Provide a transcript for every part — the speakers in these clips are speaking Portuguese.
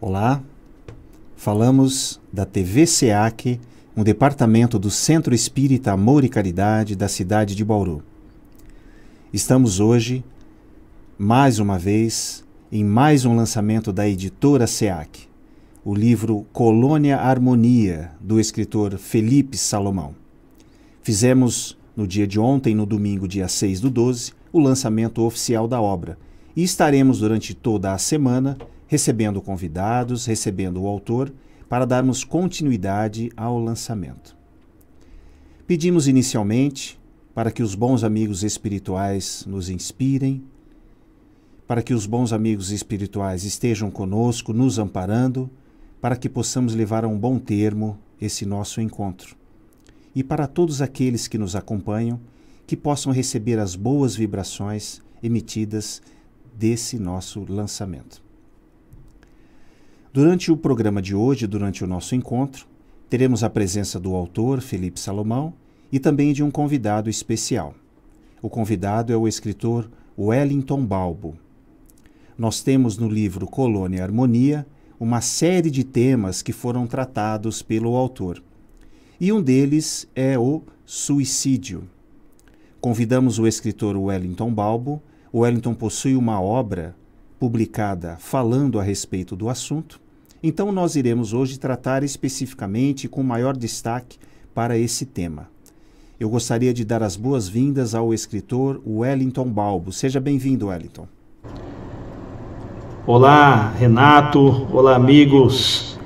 Olá, falamos da TV SEAC, um departamento do Centro Espírita Amor e Caridade da cidade de Bauru. Estamos hoje, mais uma vez, em mais um lançamento da editora SEAC, o livro Colônia Harmonia, do escritor Felipe Salomão. Fizemos, no dia de ontem, no domingo, dia 6 do 12, o lançamento oficial da obra e estaremos durante toda a semana recebendo convidados, recebendo o autor, para darmos continuidade ao lançamento. Pedimos inicialmente para que os bons amigos espirituais nos inspirem, para que os bons amigos espirituais estejam conosco, nos amparando, para que possamos levar a um bom termo esse nosso encontro. E para todos aqueles que nos acompanham, que possam receber as boas vibrações emitidas desse nosso lançamento. Durante o programa de hoje, durante o nosso encontro, teremos a presença do autor Felipe Salomão e também de um convidado especial. O convidado é o escritor Wellington Balbo. Nós temos no livro Colônia e Harmonia uma série de temas que foram tratados pelo autor. E um deles é o suicídio. Convidamos o escritor Wellington Balbo. O Wellington possui uma obra publicada falando a respeito do assunto então, nós iremos hoje tratar especificamente com maior destaque para esse tema. Eu gostaria de dar as boas-vindas ao escritor Wellington Balbo. Seja bem-vindo, Wellington. Olá, Renato. Olá, amigos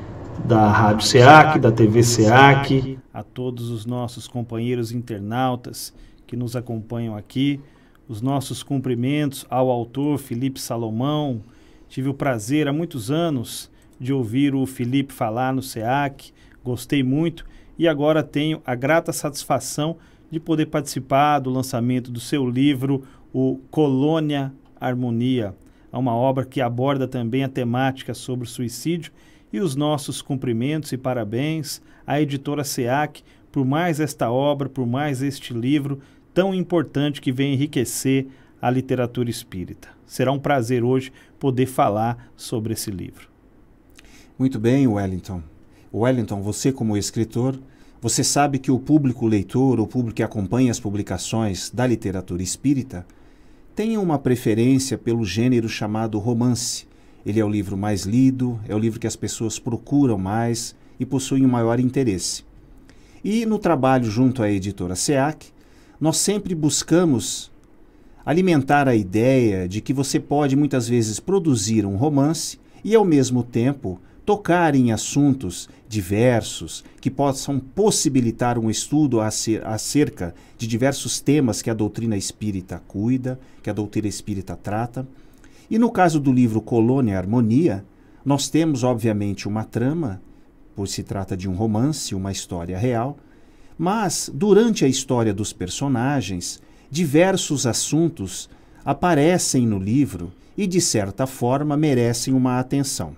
da Rádio SEAC, da TV SEAC. A todos os nossos companheiros internautas que nos acompanham aqui. Os nossos cumprimentos ao autor Felipe Salomão. Tive o prazer há muitos anos de ouvir o Felipe falar no SEAC, gostei muito e agora tenho a grata satisfação de poder participar do lançamento do seu livro, o Colônia Harmonia. É uma obra que aborda também a temática sobre o suicídio e os nossos cumprimentos e parabéns à editora SEAC por mais esta obra, por mais este livro tão importante que vem enriquecer a literatura espírita. Será um prazer hoje poder falar sobre esse livro. Muito bem, Wellington. Wellington, você como escritor, você sabe que o público leitor, o público que acompanha as publicações da literatura espírita, tem uma preferência pelo gênero chamado romance. Ele é o livro mais lido, é o livro que as pessoas procuram mais e possuem um maior interesse. E no trabalho junto à editora SEAC, nós sempre buscamos alimentar a ideia de que você pode muitas vezes produzir um romance e, ao mesmo tempo, tocar em assuntos diversos que possam possibilitar um estudo acerca de diversos temas que a doutrina espírita cuida, que a doutrina espírita trata. E no caso do livro Colônia e Harmonia, nós temos, obviamente, uma trama, pois se trata de um romance, uma história real, mas durante a história dos personagens, diversos assuntos aparecem no livro e, de certa forma, merecem uma atenção.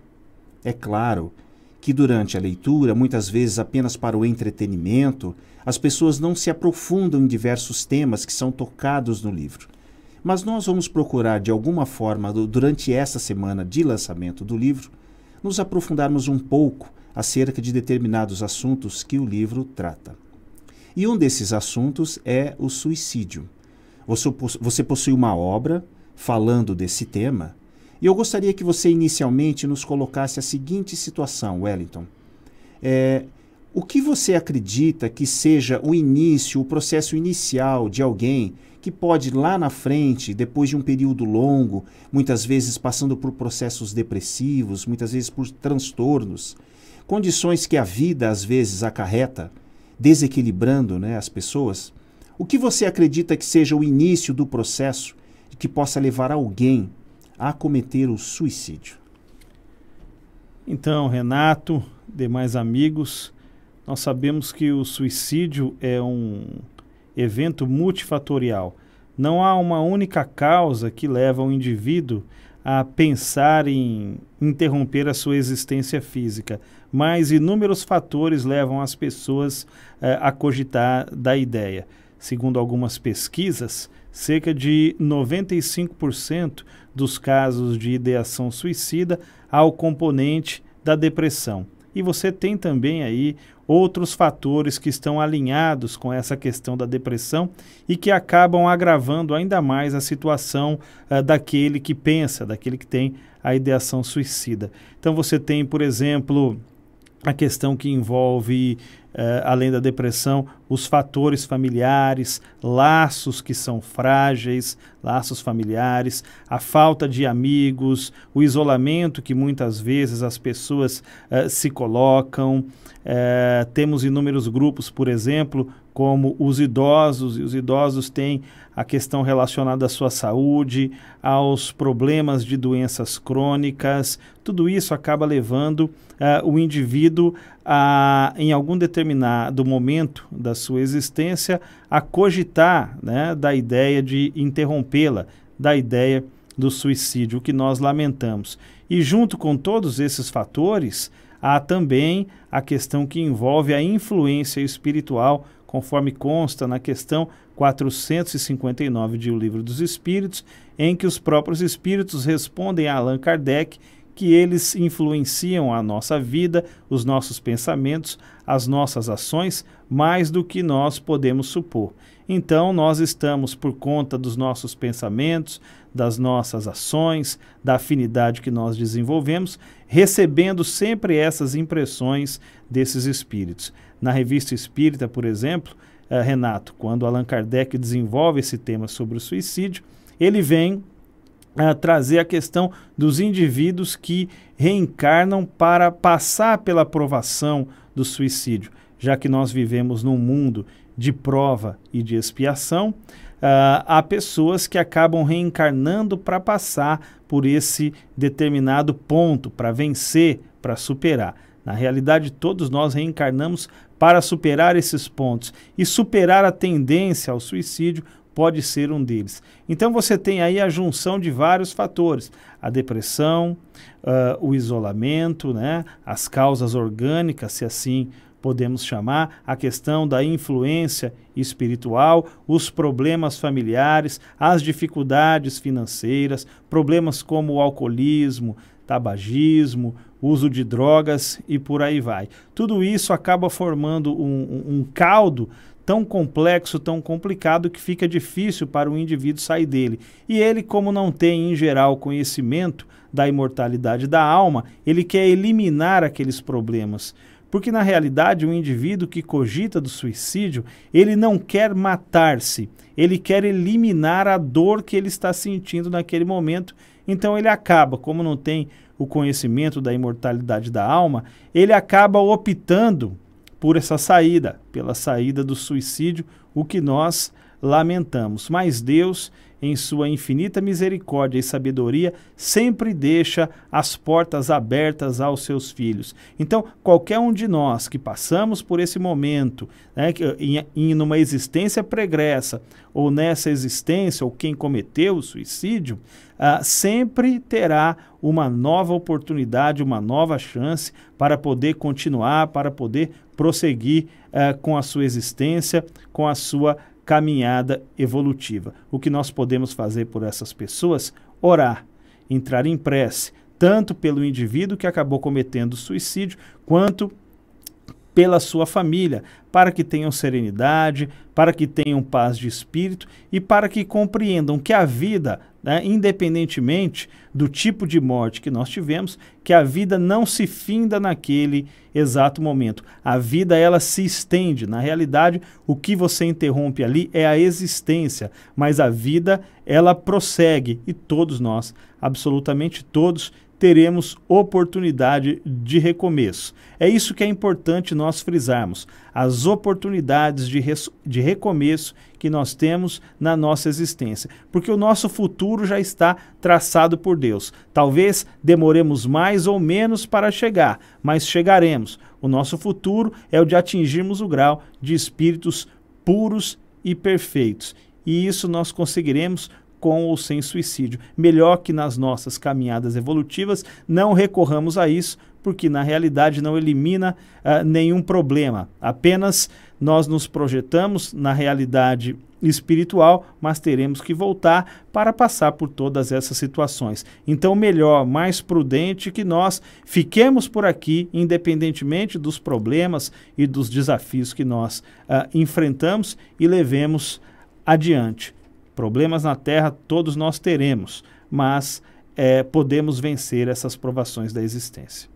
É claro que durante a leitura, muitas vezes apenas para o entretenimento, as pessoas não se aprofundam em diversos temas que são tocados no livro. Mas nós vamos procurar, de alguma forma, durante esta semana de lançamento do livro, nos aprofundarmos um pouco acerca de determinados assuntos que o livro trata. E um desses assuntos é o suicídio. Você possui uma obra falando desse tema? E eu gostaria que você inicialmente nos colocasse a seguinte situação, Wellington. É, o que você acredita que seja o início, o processo inicial de alguém que pode lá na frente, depois de um período longo, muitas vezes passando por processos depressivos, muitas vezes por transtornos, condições que a vida às vezes acarreta, desequilibrando né, as pessoas? O que você acredita que seja o início do processo que possa levar alguém a cometer o suicídio. Então, Renato, demais amigos, nós sabemos que o suicídio é um evento multifatorial. Não há uma única causa que leva o indivíduo a pensar em interromper a sua existência física, mas inúmeros fatores levam as pessoas eh, a cogitar da ideia. Segundo algumas pesquisas, cerca de 95% dos casos de ideação suicida ao componente da depressão. E você tem também aí outros fatores que estão alinhados com essa questão da depressão e que acabam agravando ainda mais a situação uh, daquele que pensa, daquele que tem a ideação suicida. Então você tem, por exemplo, a questão que envolve eh, além da depressão, os fatores familiares, laços que são frágeis, laços familiares, a falta de amigos, o isolamento que muitas vezes as pessoas eh, se colocam. Eh, temos inúmeros grupos, por exemplo, como os idosos, e os idosos têm a questão relacionada à sua saúde, aos problemas de doenças crônicas, tudo isso acaba levando uh, o indivíduo a, em algum determinado momento da sua existência, a cogitar né, da ideia de interrompê-la, da ideia do suicídio, o que nós lamentamos. E junto com todos esses fatores, há também a questão que envolve a influência espiritual conforme consta na questão 459 de O Livro dos Espíritos, em que os próprios espíritos respondem a Allan Kardec que eles influenciam a nossa vida, os nossos pensamentos, as nossas ações, mais do que nós podemos supor. Então, nós estamos, por conta dos nossos pensamentos, das nossas ações, da afinidade que nós desenvolvemos, recebendo sempre essas impressões desses espíritos. Na revista Espírita, por exemplo, uh, Renato, quando Allan Kardec desenvolve esse tema sobre o suicídio, ele vem uh, trazer a questão dos indivíduos que reencarnam para passar pela provação do suicídio já que nós vivemos num mundo de prova e de expiação, uh, há pessoas que acabam reencarnando para passar por esse determinado ponto, para vencer, para superar. Na realidade, todos nós reencarnamos para superar esses pontos e superar a tendência ao suicídio pode ser um deles. Então você tem aí a junção de vários fatores: a depressão, uh, o isolamento, né, as causas orgânicas, se assim podemos chamar, a questão da influência espiritual, os problemas familiares, as dificuldades financeiras, problemas como o alcoolismo, tabagismo, uso de drogas e por aí vai. Tudo isso acaba formando um, um, caldo tão complexo, tão complicado que fica difícil para o indivíduo sair dele. E ele, como não tem em geral conhecimento da imortalidade da alma, ele quer eliminar aqueles problemas. Porque na realidade, o um indivíduo que cogita do suicídio, ele não quer matar-se, ele quer eliminar a dor que ele está sentindo naquele momento. Então ele acaba, como não tem o conhecimento da imortalidade da alma, ele acaba optando por essa saída, pela saída do suicídio, o que nós lamentamos. Mas Deus, em sua infinita misericórdia e sabedoria, sempre deixa as portas abertas aos seus filhos. Então, qualquer um de nós que passamos por esse momento, né, em, em uma existência pregressa, ou nessa existência, ou quem cometeu o suicídio, ah, sempre terá uma nova oportunidade, uma nova chance para poder continuar, para poder prosseguir ah, com a sua existência, com a sua caminhada evolutiva. O que nós podemos fazer por essas pessoas? Orar, entrar em prece, tanto pelo indivíduo que acabou cometendo suicídio, quanto pela sua família, para que tenham serenidade, para que tenham paz de espírito e para que compreendam que a vida, né, independentemente do tipo de morte que nós tivemos, que a vida não se finda naquele exato momento. A vida ela se estende. Na realidade, o que você interrompe ali é a existência, mas a vida ela prossegue e todos nós, absolutamente todos, teremos oportunidade de recomeço. É isso que é importante nós frisarmos: as oportunidades de, de recomeço que nós temos na nossa existência, porque o nosso futuro já está traçado por Deus. Talvez demoremos mais ou menos para chegar, mas chegaremos. O nosso futuro é o de atingirmos o grau de espíritos puros e perfeitos. E isso nós conseguiremos com ou sem suicídio. Melhor que nas nossas caminhadas evolutivas não recorramos a isso, porque na realidade não elimina uh, nenhum problema. Apenas nós nos projetamos na realidade espiritual, mas teremos que voltar para passar por todas essas situações. Então, melhor, mais prudente que nós fiquemos por aqui, independentemente dos problemas e dos desafios que nós uh, enfrentamos e levemos adiante. Problemas na terra todos nós teremos, mas é, podemos vencer essas provações da existência.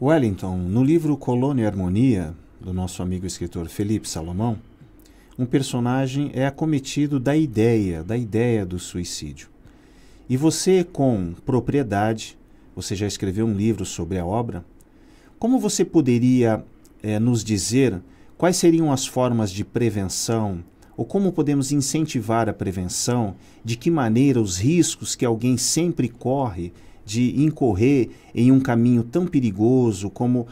Wellington, no livro Colônia e Harmonia, do nosso amigo escritor Felipe Salomão, um personagem é acometido da ideia, da ideia do suicídio. E você, com propriedade, você já escreveu um livro sobre a obra, como você poderia é, nos dizer quais seriam as formas de prevenção, ou como podemos incentivar a prevenção? De que maneira os riscos que alguém sempre corre de incorrer em um caminho tão perigoso como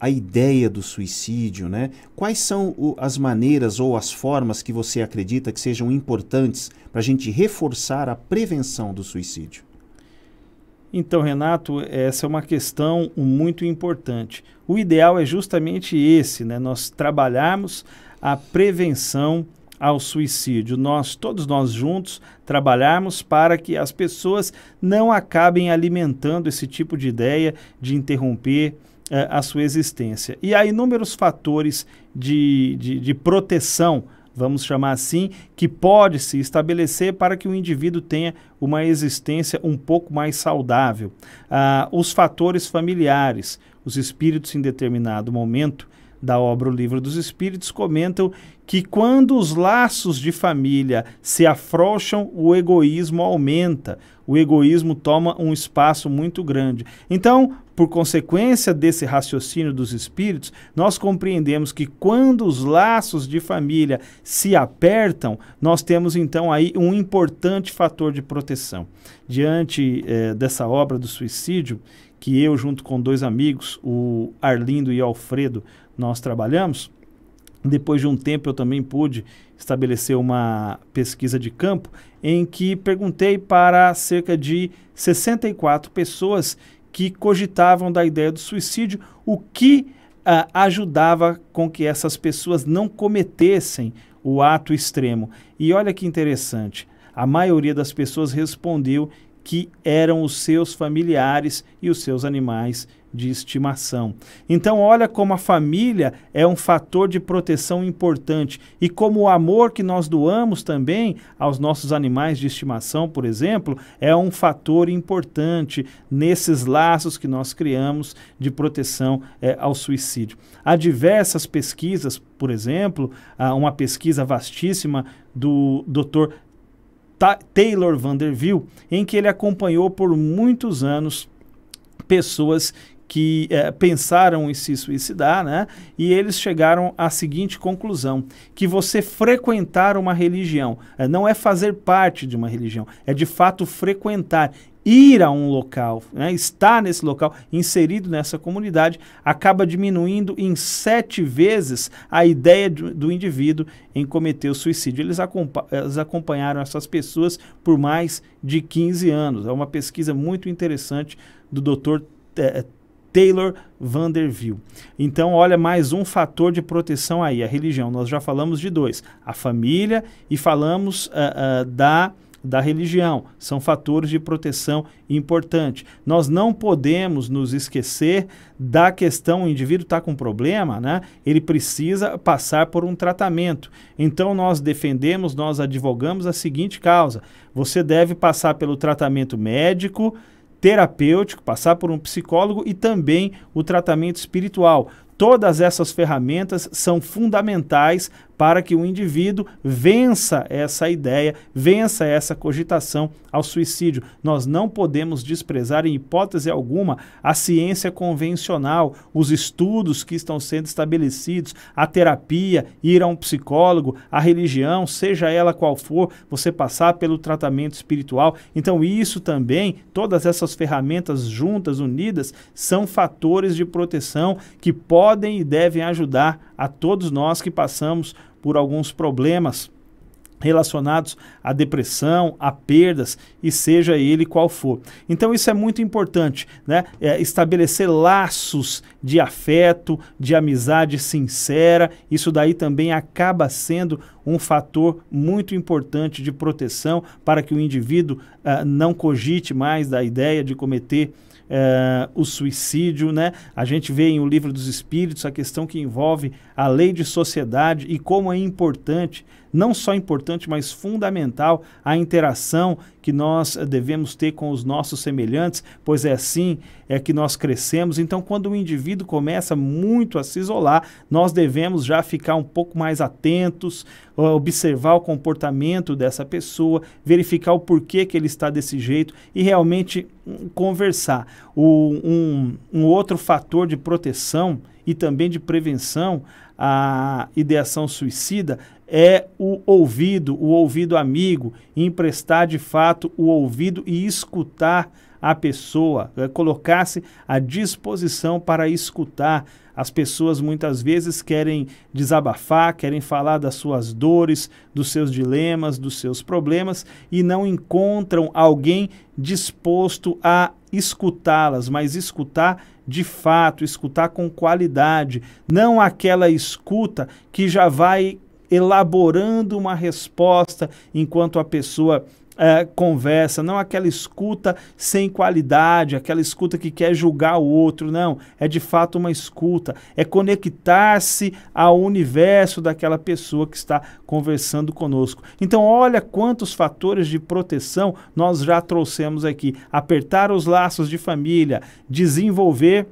a ideia do suicídio, né? Quais são o, as maneiras ou as formas que você acredita que sejam importantes para a gente reforçar a prevenção do suicídio? Então, Renato, essa é uma questão muito importante. O ideal é justamente esse, né? Nós trabalharmos a prevenção ao suicídio. Nós, todos nós juntos, trabalharmos para que as pessoas não acabem alimentando esse tipo de ideia de interromper eh, a sua existência. E há inúmeros fatores de, de, de proteção vamos chamar assim, que pode se estabelecer para que o indivíduo tenha uma existência um pouco mais saudável. Ah, os fatores familiares, os espíritos em determinado momento da obra O Livro dos Espíritos comentam que quando os laços de família se afrouxam, o egoísmo aumenta, o egoísmo toma um espaço muito grande. Então, por consequência desse raciocínio dos espíritos, nós compreendemos que quando os laços de família se apertam, nós temos então aí um importante fator de proteção. Diante eh, dessa obra do suicídio, que eu, junto com dois amigos, o Arlindo e o Alfredo, nós trabalhamos. Depois de um tempo, eu também pude estabelecer uma pesquisa de campo em que perguntei para cerca de 64 pessoas que cogitavam da ideia do suicídio o que ah, ajudava com que essas pessoas não cometessem o ato extremo. E olha que interessante, a maioria das pessoas respondeu que eram os seus familiares e os seus animais de estimação. Então, olha como a família é um fator de proteção importante e como o amor que nós doamos também aos nossos animais de estimação, por exemplo, é um fator importante nesses laços que nós criamos de proteção é, ao suicídio. Há diversas pesquisas, por exemplo, uma pesquisa vastíssima do Dr. Taylor Vanderbilt, em que ele acompanhou por muitos anos pessoas que é, pensaram em se suicidar, né? E eles chegaram à seguinte conclusão: que você frequentar uma religião é, não é fazer parte de uma religião, é de fato frequentar. Ir a um local, né, estar nesse local, inserido nessa comunidade, acaba diminuindo em sete vezes a ideia do, do indivíduo em cometer o suicídio. Eles, acompa eles acompanharam essas pessoas por mais de 15 anos. É uma pesquisa muito interessante do Dr. Taylor Vanderbilt. Então, olha, mais um fator de proteção aí, a religião. Nós já falamos de dois, a família e falamos uh, uh, da da religião. São fatores de proteção importante. Nós não podemos nos esquecer da questão, o indivíduo está com problema, né? ele precisa passar por um tratamento. Então nós defendemos, nós advogamos a seguinte causa: você deve passar pelo tratamento médico terapêutico, passar por um psicólogo e também o tratamento espiritual. Todas essas ferramentas são fundamentais para que o indivíduo vença essa ideia, vença essa cogitação ao suicídio. Nós não podemos desprezar, em hipótese alguma, a ciência convencional, os estudos que estão sendo estabelecidos, a terapia, ir a um psicólogo, a religião, seja ela qual for, você passar pelo tratamento espiritual. Então, isso também, todas essas ferramentas juntas, unidas, são fatores de proteção que podem e devem ajudar a todos nós que passamos por alguns problemas relacionados à depressão, a perdas e seja ele qual for. Então isso é muito importante, né? É estabelecer laços de afeto, de amizade sincera, isso daí também acaba sendo um fator muito importante de proteção para que o indivíduo uh, não cogite mais da ideia de cometer eh, o suicídio, né? A gente vê em O Livro dos Espíritos a questão que envolve a lei de sociedade e como é importante não só importante, mas fundamental a interação que nós eh, devemos ter com os nossos semelhantes, pois é assim é que nós crescemos. Então, quando o indivíduo começa muito a se isolar, nós devemos já ficar um pouco mais atentos, observar o comportamento dessa pessoa, verificar o porquê que ele está desse jeito e realmente hum, conversar. O, um, um outro fator de proteção e também de prevenção a ideação suicida é o ouvido, o ouvido amigo, emprestar de fato o ouvido e escutar a pessoa, né? colocar-se à disposição para escutar as pessoas muitas vezes querem desabafar, querem falar das suas dores, dos seus dilemas, dos seus problemas e não encontram alguém disposto a escutá-las, mas escutar de fato, escutar com qualidade, não aquela escuta que já vai elaborando uma resposta enquanto a pessoa é, conversa, não aquela escuta sem qualidade, aquela escuta que quer julgar o outro, não. É de fato uma escuta, é conectar-se ao universo daquela pessoa que está conversando conosco. Então, olha quantos fatores de proteção nós já trouxemos aqui: apertar os laços de família, desenvolver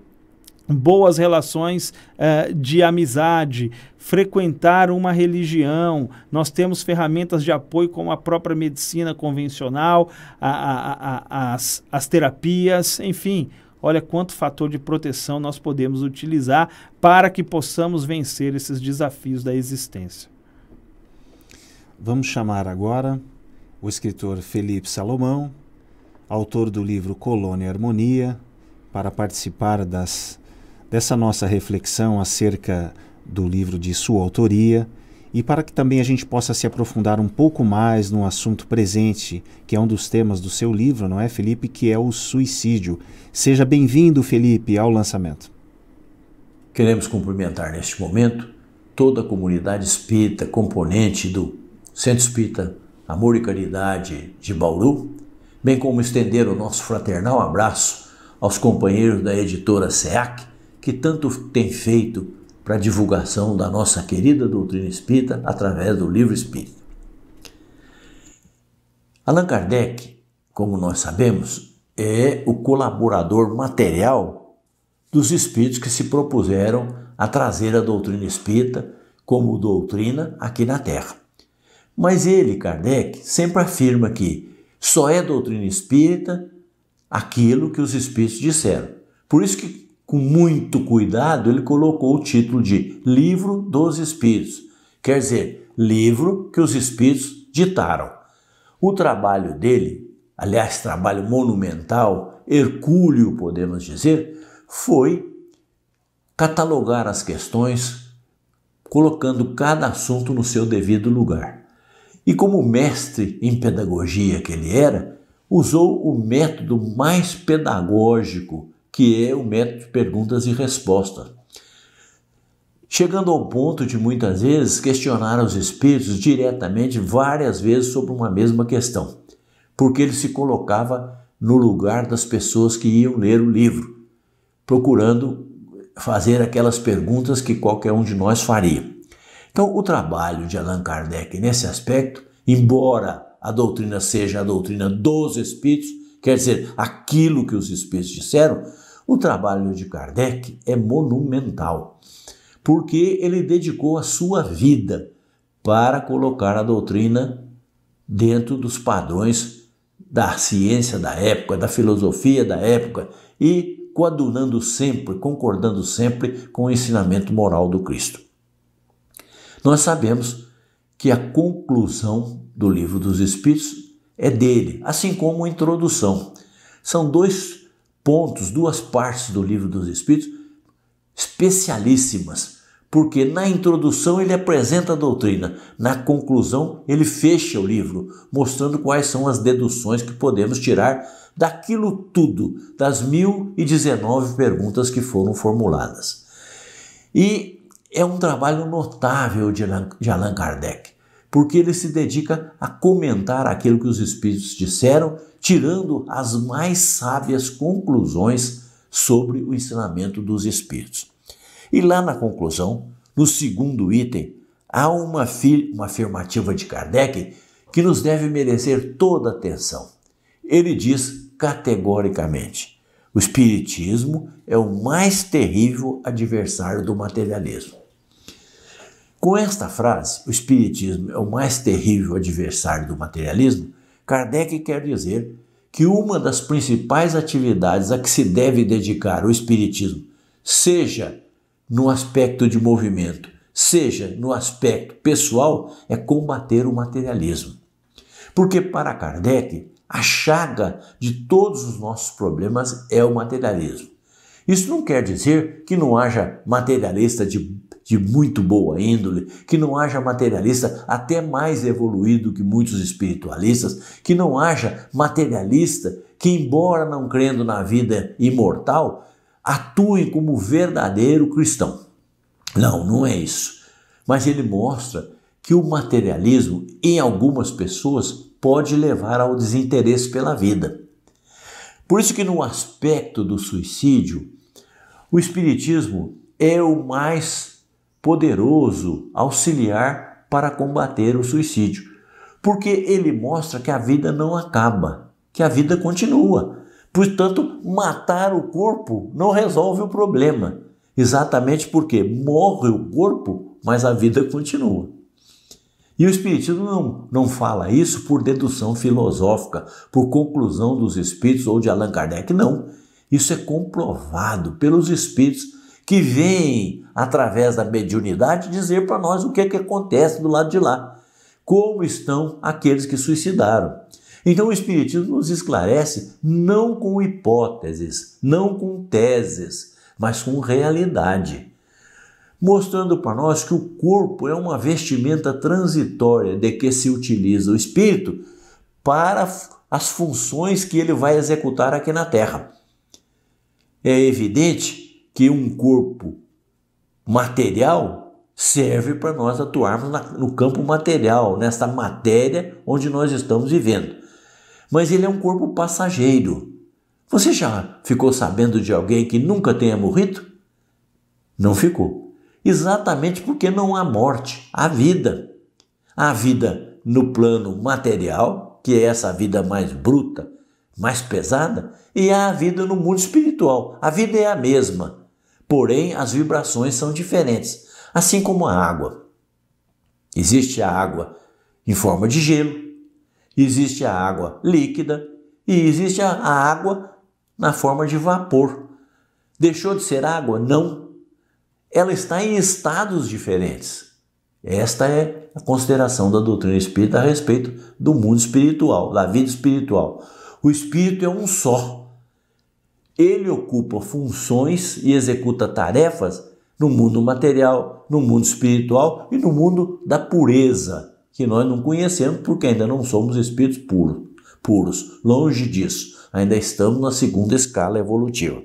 boas relações uh, de amizade, frequentar uma religião. Nós temos ferramentas de apoio como a própria medicina convencional, a, a, a, as, as terapias, enfim. Olha quanto fator de proteção nós podemos utilizar para que possamos vencer esses desafios da existência. Vamos chamar agora o escritor Felipe Salomão, autor do livro Colônia e Harmonia, para participar das dessa nossa reflexão acerca do livro de sua autoria e para que também a gente possa se aprofundar um pouco mais no assunto presente, que é um dos temas do seu livro, não é, Felipe, que é o suicídio. Seja bem-vindo, Felipe, ao lançamento. Queremos cumprimentar neste momento toda a comunidade espírita, componente do Centro Espírita Amor e Caridade de Bauru, bem como estender o nosso fraternal abraço aos companheiros da editora SEAC, que tanto tem feito para a divulgação da nossa querida doutrina espírita através do livro espírita. Allan Kardec, como nós sabemos, é o colaborador material dos espíritos que se propuseram a trazer a doutrina espírita como doutrina aqui na Terra. Mas ele, Kardec, sempre afirma que só é doutrina espírita aquilo que os espíritos disseram. Por isso que com muito cuidado, ele colocou o título de Livro dos Espíritos, quer dizer, livro que os Espíritos ditaram. O trabalho dele, aliás, trabalho monumental, hercúleo, podemos dizer, foi catalogar as questões, colocando cada assunto no seu devido lugar. E como mestre em pedagogia que ele era, usou o método mais pedagógico que é o método de perguntas e respostas. Chegando ao ponto de muitas vezes questionar os espíritos diretamente várias vezes sobre uma mesma questão, porque ele se colocava no lugar das pessoas que iam ler o livro, procurando fazer aquelas perguntas que qualquer um de nós faria. Então, o trabalho de Allan Kardec nesse aspecto, embora a doutrina seja a doutrina dos espíritos, quer dizer, aquilo que os espíritos disseram, o trabalho de Kardec é monumental, porque ele dedicou a sua vida para colocar a doutrina dentro dos padrões da ciência da época, da filosofia da época e coadunando sempre, concordando sempre com o ensinamento moral do Cristo. Nós sabemos que a conclusão do Livro dos Espíritos é dele, assim como a introdução. São dois pontos, duas partes do livro dos Espíritos, especialíssimas, porque na introdução ele apresenta a doutrina, na conclusão ele fecha o livro, mostrando quais são as deduções que podemos tirar daquilo tudo, das 1019 perguntas que foram formuladas. E é um trabalho notável de Allan Kardec porque ele se dedica a comentar aquilo que os espíritos disseram, tirando as mais sábias conclusões sobre o ensinamento dos espíritos. E lá na conclusão, no segundo item, há uma, uma afirmativa de Kardec que nos deve merecer toda atenção. Ele diz categoricamente: o Espiritismo é o mais terrível adversário do materialismo. Com esta frase, o Espiritismo é o mais terrível adversário do materialismo, Kardec quer dizer que uma das principais atividades a que se deve dedicar o Espiritismo, seja no aspecto de movimento, seja no aspecto pessoal, é combater o materialismo. Porque para Kardec, a chaga de todos os nossos problemas é o materialismo. Isso não quer dizer que não haja materialista de de muito boa índole, que não haja materialista até mais evoluído que muitos espiritualistas, que não haja materialista que, embora não crendo na vida imortal, atue como verdadeiro cristão. Não, não é isso. Mas ele mostra que o materialismo, em algumas pessoas, pode levar ao desinteresse pela vida. Por isso que no aspecto do suicídio, o espiritismo é o mais poderoso auxiliar para combater o suicídio, porque ele mostra que a vida não acaba, que a vida continua. Portanto, matar o corpo não resolve o problema, exatamente porque morre o corpo, mas a vida continua. E o Espiritismo não, não fala isso por dedução filosófica, por conclusão dos Espíritos ou de Allan Kardec, não. Isso é comprovado pelos Espíritos que vem, através da mediunidade, dizer para nós o que é que acontece do lado de lá, como estão aqueles que suicidaram. Então o Espiritismo nos esclarece não com hipóteses, não com teses, mas com realidade, mostrando para nós que o corpo é uma vestimenta transitória de que se utiliza o espírito para as funções que ele vai executar aqui na Terra. É evidente que um corpo material serve para nós atuarmos na, no campo material, nessa matéria onde nós estamos vivendo. Mas ele é um corpo passageiro. Você já ficou sabendo de alguém que nunca tenha morrido? Não ficou. Exatamente porque não há morte, há vida. Há vida no plano material, que é essa vida mais bruta, mais pesada, e há a vida no mundo espiritual. A vida é a mesma, porém as vibrações são diferentes, assim como a água. Existe a água em forma de gelo, existe a água líquida e existe a água na forma de vapor. Deixou de ser água? Não. Ela está em estados diferentes. Esta é a consideração da doutrina espírita a respeito do mundo espiritual, da vida espiritual. O espírito é um só. Ele ocupa funções e executa tarefas no mundo material, no mundo espiritual e no mundo da pureza, que nós não conhecemos porque ainda não somos espíritos puros. puros. Longe disso, ainda estamos na segunda escala evolutiva.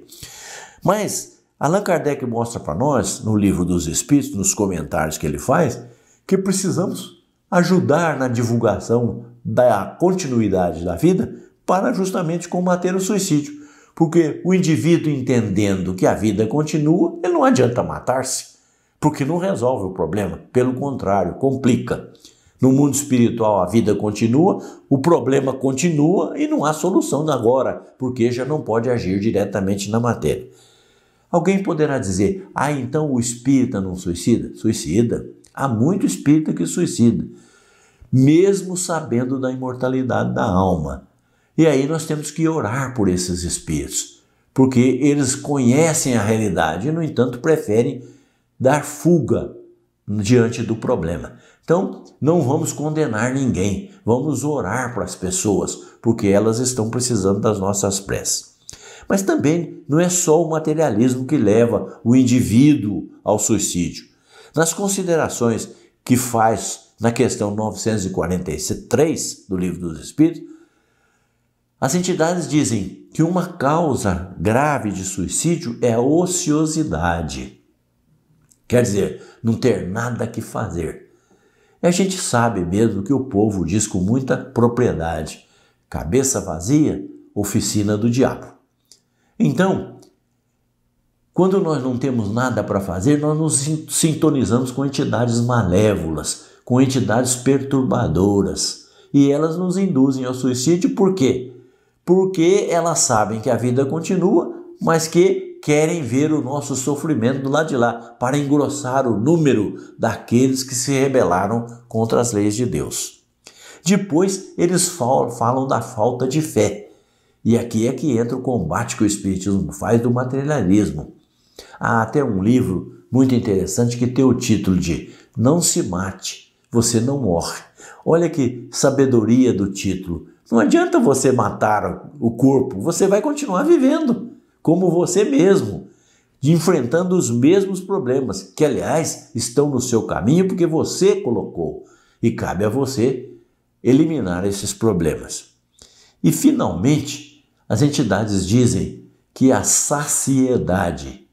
Mas Allan Kardec mostra para nós, no livro dos Espíritos, nos comentários que ele faz, que precisamos ajudar na divulgação da continuidade da vida para justamente combater o suicídio. Porque o indivíduo entendendo que a vida continua, ele não adianta matar-se, porque não resolve o problema, pelo contrário, complica. No mundo espiritual a vida continua, o problema continua e não há solução agora, porque já não pode agir diretamente na matéria. Alguém poderá dizer: "Ah, então o espírita não suicida?" Suicida. Há muito espírita que suicida, mesmo sabendo da imortalidade da alma e aí nós temos que orar por esses espíritos, porque eles conhecem a realidade e, no entanto, preferem dar fuga diante do problema. Então, não vamos condenar ninguém, vamos orar para as pessoas, porque elas estão precisando das nossas preces. Mas também não é só o materialismo que leva o indivíduo ao suicídio. Nas considerações que faz na questão 943 do Livro dos Espíritos, as entidades dizem que uma causa grave de suicídio é a ociosidade. Quer dizer, não ter nada que fazer. E a gente sabe mesmo que o povo diz com muita propriedade: cabeça vazia, oficina do diabo. Então, quando nós não temos nada para fazer, nós nos sintonizamos com entidades malévolas, com entidades perturbadoras. E elas nos induzem ao suicídio por quê? porque elas sabem que a vida continua, mas que querem ver o nosso sofrimento do lado de lá, para engrossar o número daqueles que se rebelaram contra as leis de Deus. Depois eles falam, da falta de fé. E aqui é que entra o combate que o Espiritismo faz do materialismo. Há até um livro muito interessante que tem o título de Não se mate, você não morre. Olha que sabedoria do título. Não adianta você matar o corpo, você vai continuar vivendo como você mesmo, enfrentando os mesmos problemas, que aliás estão no seu caminho porque você colocou e cabe a você eliminar esses problemas. E finalmente, as entidades dizem que a saciedade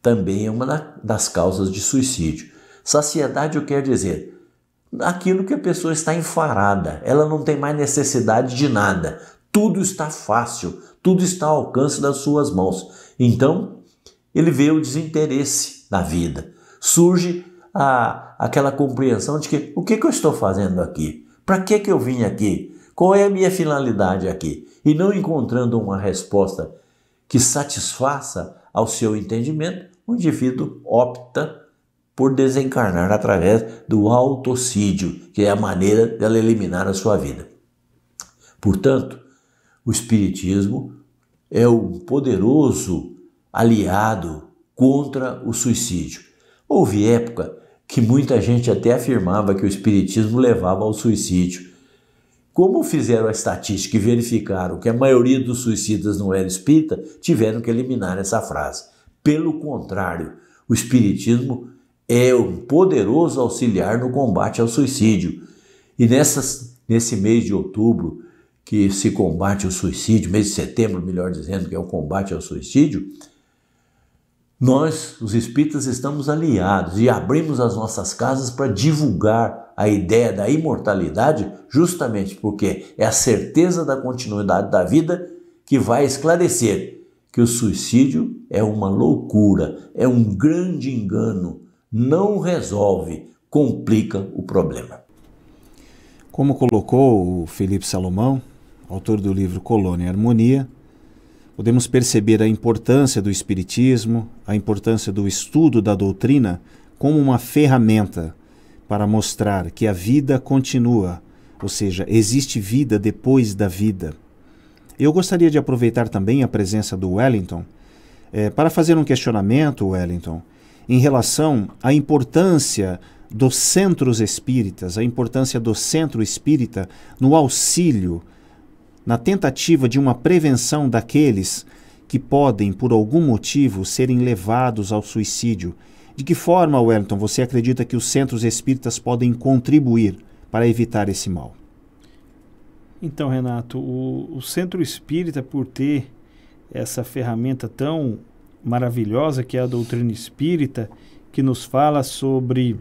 também é uma das causas de suicídio. Saciedade eu quero dizer aquilo que a pessoa está enfarada, ela não tem mais necessidade de nada. Tudo está fácil, tudo está ao alcance das suas mãos. Então, ele vê o desinteresse na vida. Surge a, aquela compreensão de que o que, que eu estou fazendo aqui? Para que, que eu vim aqui? Qual é a minha finalidade aqui? E não encontrando uma resposta que satisfaça ao seu entendimento, o indivíduo opta por desencarnar através do autocídio, que é a maneira dela eliminar a sua vida. Portanto, o Espiritismo é um poderoso aliado contra o suicídio. Houve época que muita gente até afirmava que o Espiritismo levava ao suicídio. Como fizeram a estatística e verificaram que a maioria dos suicidas não era espírita, tiveram que eliminar essa frase. Pelo contrário, o Espiritismo é um poderoso auxiliar no combate ao suicídio. E nessas, nesse mês de outubro, que se combate o suicídio, mês de setembro, melhor dizendo, que é o combate ao suicídio, nós, os espíritas, estamos aliados e abrimos as nossas casas para divulgar a ideia da imortalidade, justamente porque é a certeza da continuidade da vida que vai esclarecer que o suicídio é uma loucura, é um grande engano não resolve, complica o problema. Como colocou o Felipe Salomão, autor do livro Colônia e Harmonia, podemos perceber a importância do Espiritismo, a importância do estudo da doutrina como uma ferramenta para mostrar que a vida continua, ou seja, existe vida depois da vida. Eu gostaria de aproveitar também a presença do Wellington eh, para fazer um questionamento, Wellington, em relação à importância dos centros espíritas, a importância do centro espírita no auxílio, na tentativa de uma prevenção daqueles que podem, por algum motivo, serem levados ao suicídio. De que forma, Wellington, você acredita que os centros espíritas podem contribuir para evitar esse mal? Então, Renato, o, o centro espírita, por ter essa ferramenta tão maravilhosa que é a doutrina espírita, que nos fala sobre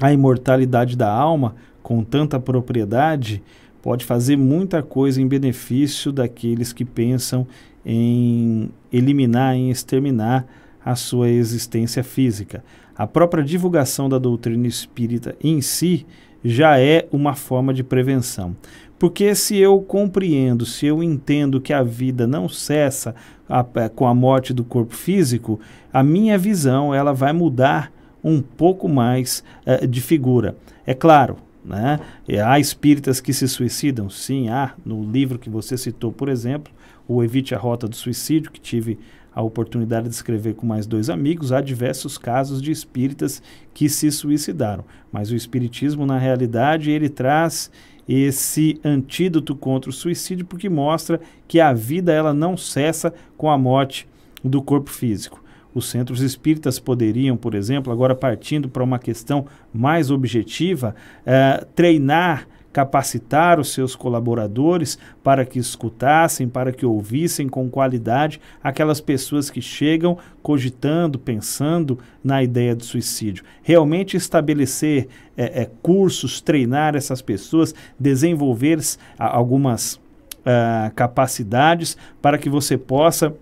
a imortalidade da alma com tanta propriedade, pode fazer muita coisa em benefício daqueles que pensam em eliminar, em exterminar a sua existência física. A própria divulgação da doutrina espírita em si já é uma forma de prevenção. Porque se eu compreendo, se eu entendo que a vida não cessa a, é, com a morte do corpo físico, a minha visão ela vai mudar um pouco mais uh, de figura. É claro, né? há espíritas que se suicidam, sim, há. No livro que você citou, por exemplo, o Evite a Rota do Suicídio, que tive a oportunidade de escrever com mais dois amigos, há diversos casos de espíritas que se suicidaram. Mas o espiritismo, na realidade, ele traz esse antídoto contra o suicídio porque mostra que a vida ela não cessa com a morte do corpo físico. Os centros espíritas poderiam, por exemplo, agora partindo para uma questão mais objetiva, eh, treinar capacitar os seus colaboradores para que escutassem, para que ouvissem com qualidade aquelas pessoas que chegam cogitando, pensando na ideia do suicídio. Realmente estabelecer é, é, cursos, treinar essas pessoas, desenvolver algumas uh, capacidades para que você possa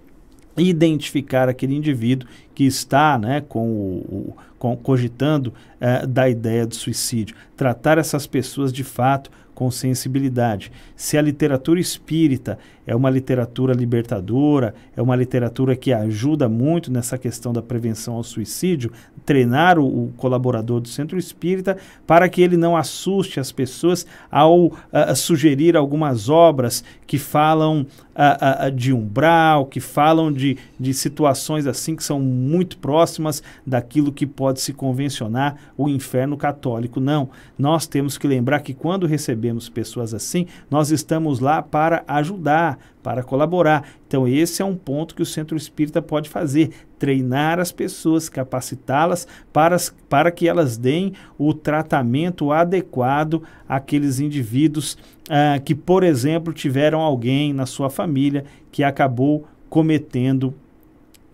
identificar aquele indivíduo que está né, com o, com, cogitando eh, da ideia do suicídio. Tratar essas pessoas de fato com sensibilidade. Se a literatura espírita é uma literatura libertadora, é uma literatura que ajuda muito nessa questão da prevenção ao suicídio, treinar o, o colaborador do centro espírita para que ele não assuste as pessoas ao ah, ah, sugerir algumas obras que falam ah, de umbral, que falam de, de situações assim que são muito próximas daquilo que pode se convencionar o inferno católico. Não, nós temos que lembrar que quando recebemos pessoas assim, nós estamos lá para ajudar para colaborar. Então, esse é um ponto que o centro espírita pode fazer: treinar as pessoas, capacitá-las para, para que elas deem o tratamento adequado àqueles indivíduos ah, que, por exemplo, tiveram alguém na sua família que acabou cometendo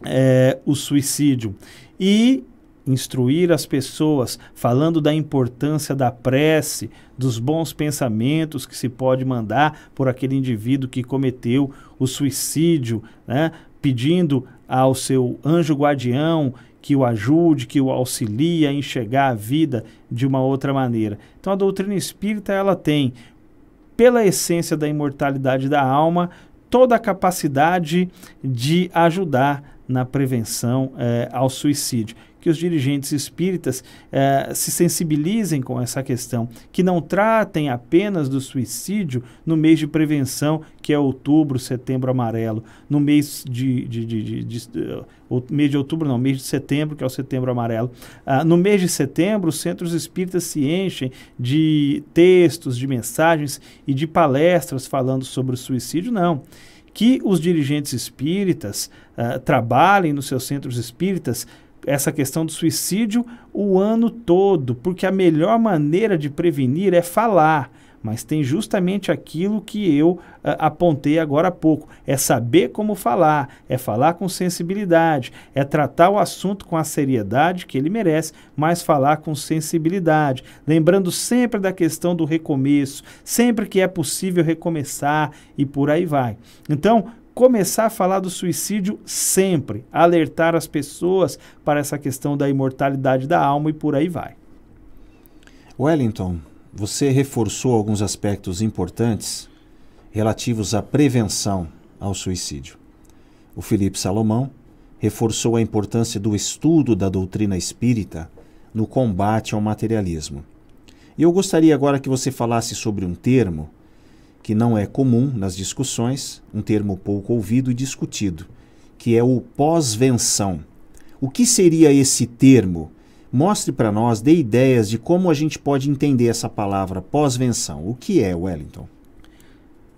eh, o suicídio. E instruir as pessoas falando da importância da prece, dos bons pensamentos que se pode mandar por aquele indivíduo que cometeu o suicídio, né? pedindo ao seu anjo guardião que o ajude, que o auxilie a enxergar a vida de uma outra maneira. Então a doutrina espírita ela tem pela essência da imortalidade da alma toda a capacidade de ajudar na prevenção eh, ao suicídio que os dirigentes espíritas eh, se sensibilizem com essa questão, que não tratem apenas do suicídio no mês de prevenção, que é outubro, setembro amarelo, no mês de, de, de, de eh, mês de outubro, não, mês de setembro, que é o setembro amarelo. Ah, no mês de setembro, os centros espíritas se enchem de textos, de mensagens e de palestras falando sobre o suicídio, não que os dirigentes espíritas uh, trabalhem nos seus centros espíritas essa questão do suicídio o ano todo, porque a melhor maneira de prevenir é falar. Mas tem justamente aquilo que eu ah, apontei agora há pouco: é saber como falar, é falar com sensibilidade, é tratar o assunto com a seriedade que ele merece, mas falar com sensibilidade. Lembrando sempre da questão do recomeço, sempre que é possível recomeçar e por aí vai. Então, começar a falar do suicídio sempre, alertar as pessoas para essa questão da imortalidade da alma e por aí vai. Wellington, você reforçou alguns aspectos importantes relativos à prevenção ao suicídio. O Felipe Salomão reforçou a importância do estudo da doutrina espírita no combate ao materialismo. E eu gostaria agora que você falasse sobre um termo que não é comum nas discussões, um termo pouco ouvido e discutido, que é o pós-venção. O que seria esse termo? Mostre para nós, dê ideias de como a gente pode entender essa palavra pós-venção. O que é, Wellington?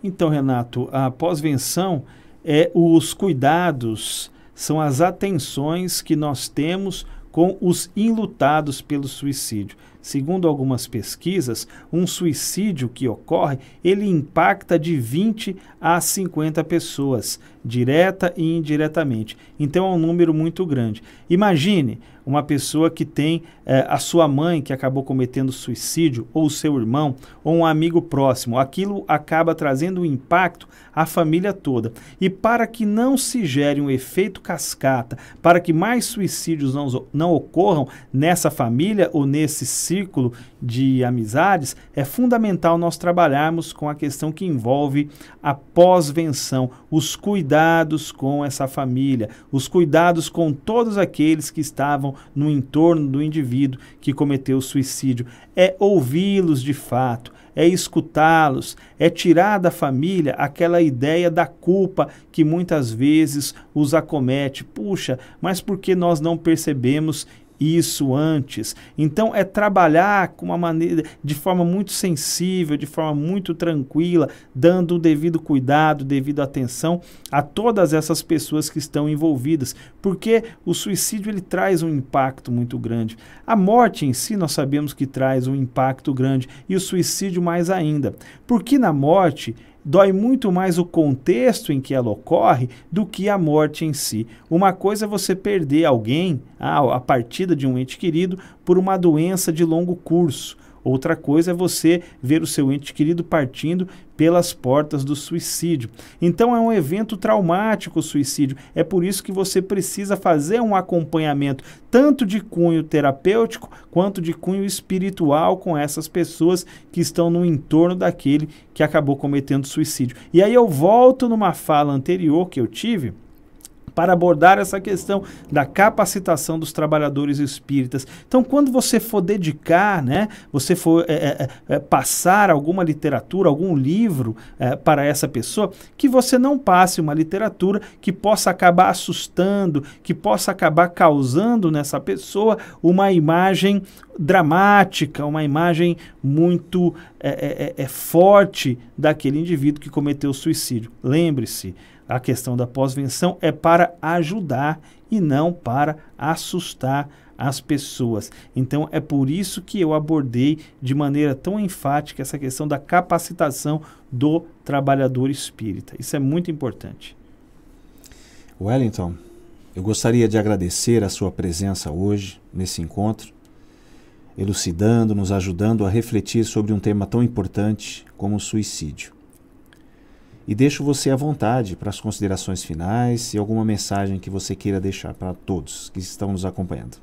Então, Renato, a pós-venção é os cuidados, são as atenções que nós temos com os enlutados pelo suicídio. Segundo algumas pesquisas, um suicídio que ocorre, ele impacta de 20 a 50 pessoas, direta e indiretamente. Então é um número muito grande. Imagine uma pessoa que tem eh, a sua mãe que acabou cometendo suicídio, ou o seu irmão, ou um amigo próximo. Aquilo acaba trazendo um impacto à família toda. E para que não se gere um efeito cascata, para que mais suicídios não, não ocorram nessa família ou nesse círculo de amizades, é fundamental nós trabalharmos com a questão que envolve a pós-venção, os cuidados com essa família, os cuidados com todos aqueles que estavam no entorno do indivíduo que cometeu o suicídio. É ouvi-los de fato, é escutá-los, é tirar da família aquela ideia da culpa que muitas vezes os acomete. Puxa, mas por que nós não percebemos isso antes. Então é trabalhar com uma maneira de forma muito sensível, de forma muito tranquila, dando o devido cuidado, devido atenção a todas essas pessoas que estão envolvidas, porque o suicídio ele traz um impacto muito grande. A morte em si nós sabemos que traz um impacto grande e o suicídio mais ainda. Porque na morte dói muito mais o contexto em que ela ocorre do que a morte em si. Uma coisa é você perder alguém, ah, a, partida de um ente querido, por uma doença de longo curso. Outra coisa é você ver o seu ente querido partindo pelas portas do suicídio. Então é um evento traumático o suicídio. É por isso que você precisa fazer um acompanhamento tanto de cunho terapêutico quanto de cunho espiritual com essas pessoas que estão no entorno daquele que acabou cometendo suicídio. E aí eu volto numa fala anterior que eu tive para abordar essa questão da capacitação dos trabalhadores espíritas. Então, quando você for dedicar, né, você for é é, é, é, passar alguma literatura, algum livro é, para essa pessoa, que você não passe uma literatura que possa acabar assustando, que possa acabar causando nessa pessoa uma imagem dramática, uma imagem muito é, forte daquele indivíduo que cometeu o suicídio. Lembre-se, a questão da pós-venção é para ajudar e não para assustar as pessoas. Então é por isso que eu abordei de maneira tão enfática essa questão da capacitação do trabalhador espírita. Isso é muito importante. Wellington, eu gostaria de agradecer a sua presença hoje nesse encontro, elucidando, nos ajudando a refletir sobre um tema tão importante como o suicídio e deixo você à vontade para as considerações finais e alguma mensagem que você queira deixar para todos que estão nos acompanhando.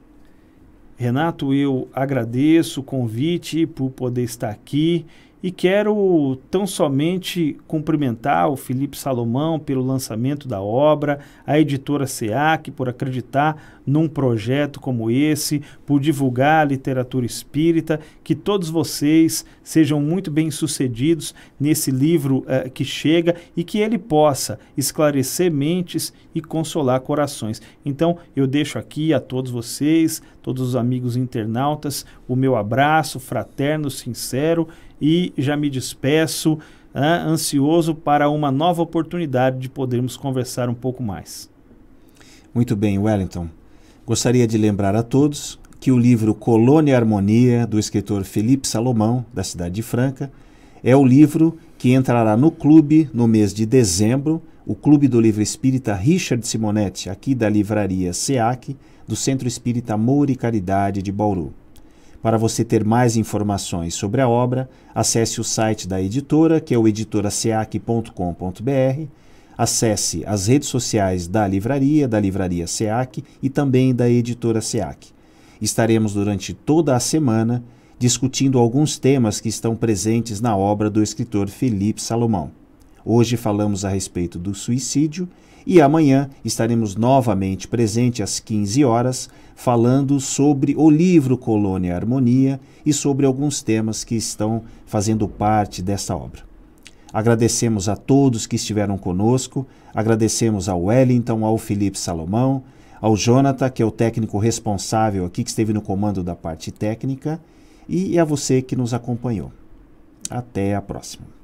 Renato, eu agradeço o convite por poder estar aqui e quero tão somente cumprimentar o Felipe Salomão pelo lançamento da obra, a editora SEAC por acreditar num projeto como esse, por divulgar a literatura espírita, que todos vocês sejam muito bem-sucedidos nesse livro uh, que chega e que ele possa esclarecer mentes e consolar corações. Então, eu deixo aqui a todos vocês, todos os amigos internautas, o meu abraço fraterno, sincero e já me despeço, ah, ansioso para uma nova oportunidade de podermos conversar um pouco mais. Muito bem, Wellington. Gostaria de lembrar a todos que o livro Colônia e Harmonia, do escritor Felipe Salomão, da cidade de Franca, é o livro que entrará no clube no mês de dezembro, o Clube do Livro Espírita Richard Simonetti, aqui da livraria SEAC, do Centro Espírita Amor e Caridade de Bauru. Para você ter mais informações sobre a obra, acesse o site da editora, que é o editoraseac.com.br, Acesse as redes sociais da Livraria, da Livraria SEAC e também da Editora SEAC. Estaremos durante toda a semana discutindo alguns temas que estão presentes na obra do escritor Felipe Salomão. Hoje falamos a respeito do suicídio e amanhã estaremos novamente presente às 15 horas falando sobre o livro Colônia e Harmonia e sobre alguns temas que estão fazendo parte dessa obra. Agradecemos a todos que estiveram conosco, agradecemos ao Wellington, ao Felipe Salomão, ao Jonathan, que é o técnico responsável aqui, que esteve no comando da parte técnica, e a você que nos acompanhou. Até a próxima.